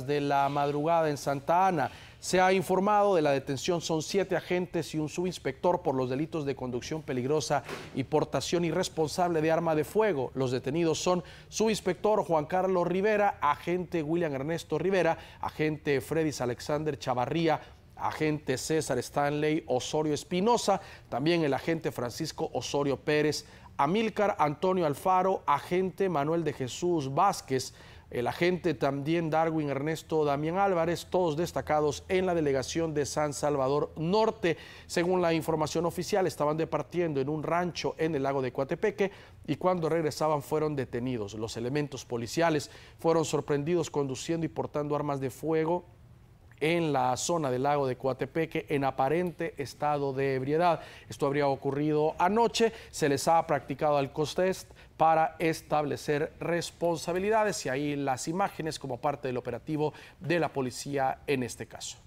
de la madrugada en Santa Ana. Se ha informado de la detención, son siete agentes y un subinspector por los delitos de conducción peligrosa y portación irresponsable de arma de fuego. Los detenidos son subinspector Juan Carlos Rivera, agente William Ernesto Rivera, agente Fredis Alexander Chavarría, agente César Stanley Osorio Espinosa, también el agente Francisco Osorio Pérez, Amílcar Antonio Alfaro, agente Manuel de Jesús Vázquez, el agente también Darwin Ernesto Damián Álvarez, todos destacados en la delegación de San Salvador Norte. Según la información oficial, estaban departiendo en un rancho en el lago de Coatepeque y cuando regresaban fueron detenidos. Los elementos policiales fueron sorprendidos conduciendo y portando armas de fuego en la zona del lago de Coatepeque en aparente estado de ebriedad. Esto habría ocurrido anoche. Se les ha practicado al costest para establecer responsabilidades y ahí las imágenes como parte del operativo de la policía en este caso.